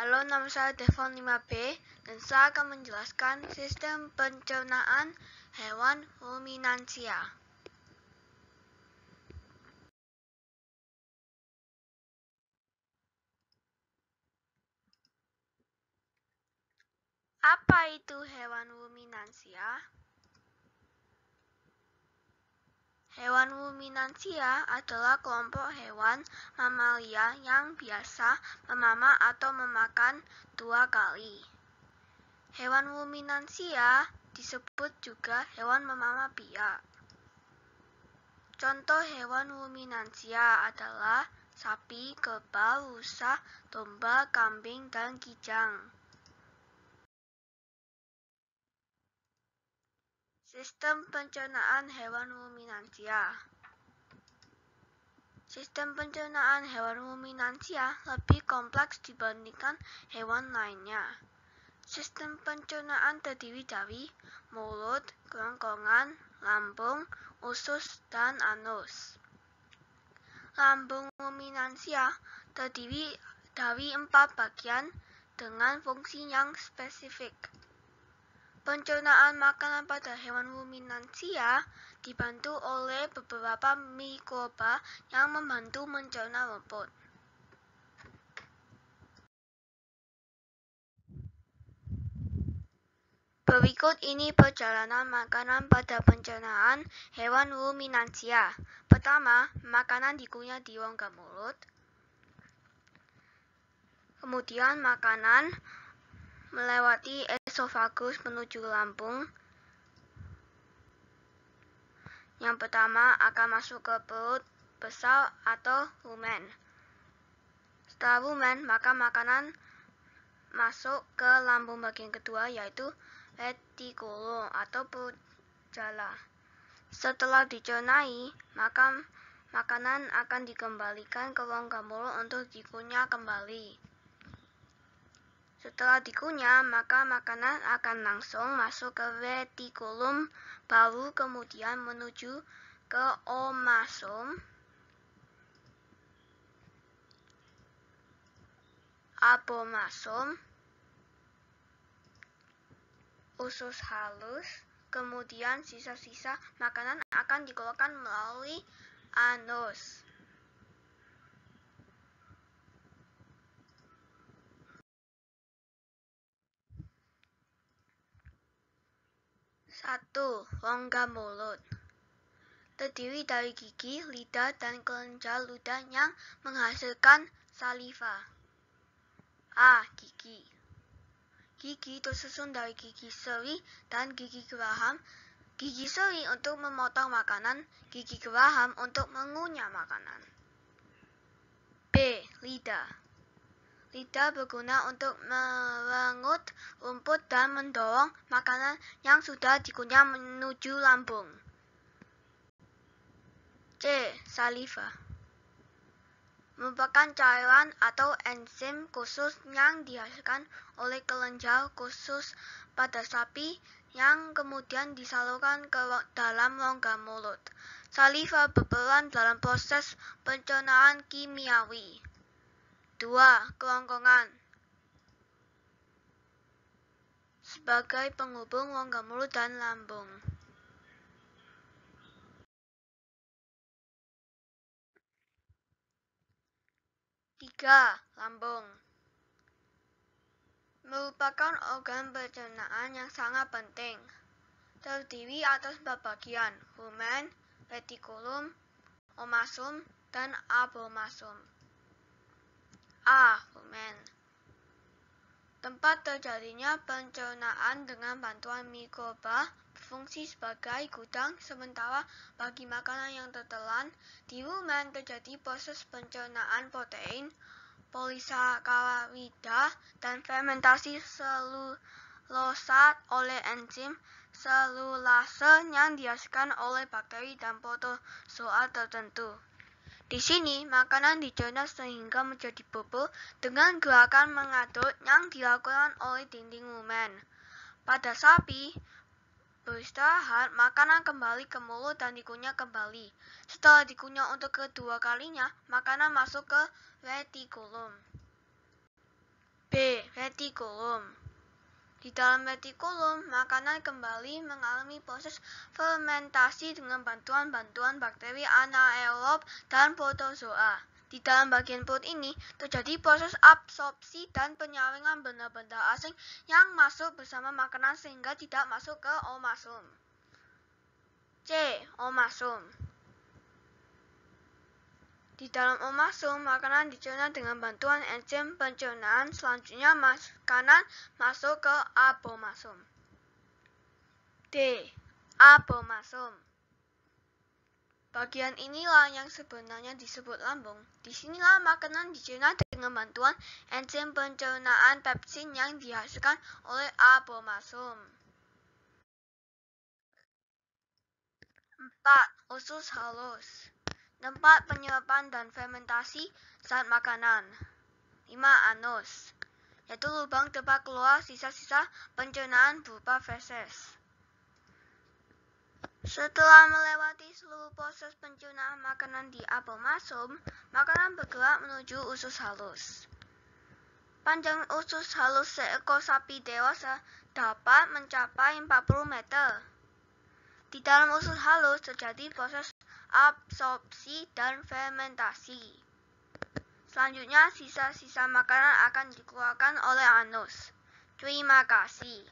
Halo, nama saya Devon 5B dan saya akan menjelaskan sistem pencernaan hewan ruminansia. Apa itu hewan ruminansia? Hewan ruminansia adalah kelompok hewan mamalia yang biasa memama atau memakan dua kali. Hewan ruminansia disebut juga hewan memama biak. Contoh hewan ruminansia adalah sapi, kebal, rusa, domba, kambing, dan kijang. Sistem pencernaan hewan ruminansia Sistem pencernaan hewan ruminansia lebih kompleks dibandingkan hewan lainnya. Sistem pencernaan terdiri dari mulut, kerongkongan, lambung, usus, dan anus. Lambung ruminansia terdiri dari empat bagian dengan fungsi yang spesifik. Pencernaan makanan pada hewan ruminansia dibantu oleh beberapa mikroba yang membantu mencerna rumput. Berikut ini perjalanan makanan pada pencernaan hewan ruminansia. Pertama, makanan dikunyah di rongga mulut. Kemudian makanan melewati Esofagus menuju lambung. Yang pertama akan masuk ke perut besar atau rumen. Setelah rumen, maka makanan masuk ke lambung bagian kedua yaitu retikulum atau perut jala. Setelah dicernai, maka makanan akan dikembalikan ke rongga mulut untuk dikunyah kembali. Setelah dikunyah, maka makanan akan langsung masuk ke retikulum, baru kemudian menuju ke omasum, abomasum, usus halus, kemudian sisa-sisa makanan akan dikeluarkan melalui anus. 1. Rongga mulut Terdiri dari gigi, lidah, dan kelenjar ludah yang menghasilkan saliva. A. Gigi Gigi tersusun dari gigi seri dan gigi geraham. Gigi seri untuk memotong makanan, gigi geraham untuk mengunyah makanan. B. Lidah lidah berguna untuk merengut rumput dan mendorong makanan yang sudah dikunyah menuju lambung. C. Saliva merupakan cairan atau enzim khusus yang dihasilkan oleh kelenjar khusus pada sapi yang kemudian disalurkan ke dalam rongga mulut. Saliva berperan dalam proses pencernaan kimiawi dua. Kelongkongan sebagai penghubung rongga mulut dan lambung. Tiga, lambung merupakan organ pencernaan yang sangat penting. Terdiri atas bagian rumen, retikulum, omasum, dan abomasum akumen. Ah, Tempat terjadinya pencernaan dengan bantuan mikroba berfungsi sebagai gudang, sementara bagi makanan yang tertelan, di rumen terjadi proses pencernaan protein, polisakarida, dan fermentasi selulosa oleh enzim selulase yang dihasilkan oleh bakteri dan protozoa tertentu. Di sini, makanan dicerna sehingga menjadi bubble dengan gerakan mengaduk yang dilakukan oleh dinding lumen. Pada sapi, beristirahat, makanan kembali ke mulut dan dikunyah kembali. Setelah dikunyah untuk kedua kalinya, makanan masuk ke retikulum. B. Retikulum di dalam retikulum, makanan kembali mengalami proses fermentasi dengan bantuan-bantuan bakteri anaerob dan protozoa. Di dalam bagian perut ini, terjadi proses absorpsi dan penyaringan benda-benda asing yang masuk bersama makanan sehingga tidak masuk ke omasum. C. Omasum di dalam omasum, makanan dicerna dengan bantuan enzim pencernaan. Selanjutnya, makanan masuk ke abomasum. D. Abomasum. Bagian inilah yang sebenarnya disebut lambung. di sinilah makanan dicerna dengan bantuan enzim pencernaan pepsin yang dihasilkan oleh abomasum. 4. Usus halus tempat penyerapan dan fermentasi saat makanan. 5. Anus, yaitu lubang tempat keluar sisa-sisa pencernaan berupa feses. Setelah melewati seluruh proses pencernaan makanan di abomasum, makanan bergerak menuju usus halus. Panjang usus halus seekor sapi dewasa dapat mencapai 40 meter. Di dalam usus halus terjadi proses absorpsi dan fermentasi. Selanjutnya, sisa-sisa makanan akan dikeluarkan oleh anus. Terima kasih.